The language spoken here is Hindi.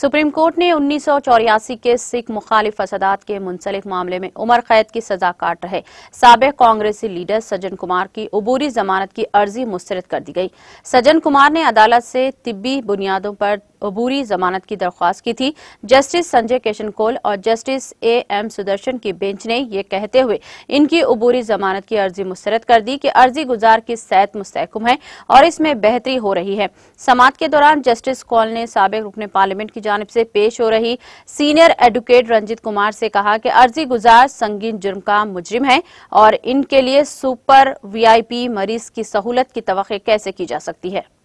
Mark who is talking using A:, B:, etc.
A: सुप्रीम कोर्ट ने उन्नीस सौ चौरासी के सिख मुखालिफ फसदात के मुंसलिक मामले में उमर कैद की सजा काट रहे सबक कांग्रेसी लीडर सज्जन कुमार की अबूरी जमानत की अर्जी मुस्तरद कर दी गई सज्जन कुमार ने अदालत से तिब्बी बुनियादों पर अबूरी जमानत की दरख्वास्त की थी जस्टिस संजय किशन कोल और जस्टिस ए एम सुदर्शन की बेंच ने यह कहते हुए इनकी अबूरी जमानत की अर्जी मुस्रद कर दी कि अर्जी गुजार की सैत मुस्तकम है और इसमें बेहतरी हो रही है समात के दौरान जस्टिस कौल ने सबक रुकन पार्लियामेंट की जानब से पेश हो रही सीनियर एडवोकेट रंजित कुमार से कहा कि अर्जी गुजार संगीन जुर्म का मुजरिम है और इनके लिए सुपर वीआईपी मरीज की सहूलत की तो कैसे की जा सकती है